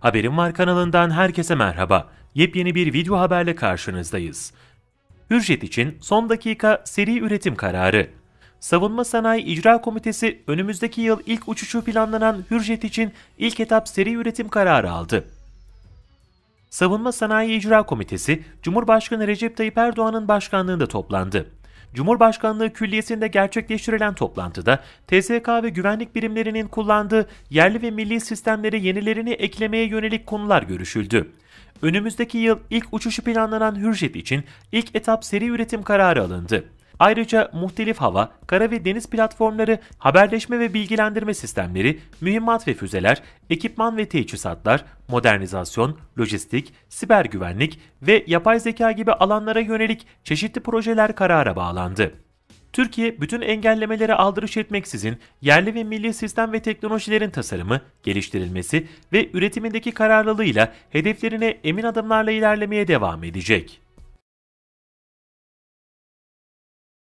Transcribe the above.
Haberim Var kanalından herkese merhaba. Yepyeni bir video haberle karşınızdayız. Hürjet için son dakika seri üretim kararı. Savunma Sanayi İcra Komitesi önümüzdeki yıl ilk uçuşu planlanan Hürjet için ilk etap seri üretim kararı aldı. Savunma Sanayi İcra Komitesi, Cumhurbaşkanı Recep Tayyip Erdoğan'ın başkanlığında toplandı. Cumhurbaşkanlığı Külliyesi'nde gerçekleştirilen toplantıda TSK ve güvenlik birimlerinin kullandığı yerli ve milli sistemlere yenilerini eklemeye yönelik konular görüşüldü. Önümüzdeki yıl ilk uçuşu planlanan Hürjet için ilk etap seri üretim kararı alındı. Ayrıca muhtelif hava, kara ve deniz platformları, haberleşme ve bilgilendirme sistemleri, mühimmat ve füzeler, ekipman ve teçhizatlar, modernizasyon, lojistik, siber güvenlik ve yapay zeka gibi alanlara yönelik çeşitli projeler karara bağlandı. Türkiye bütün engellemelere aldırış etmeksizin yerli ve milli sistem ve teknolojilerin tasarımı, geliştirilmesi ve üretimindeki kararlılığıyla hedeflerine emin adımlarla ilerlemeye devam edecek.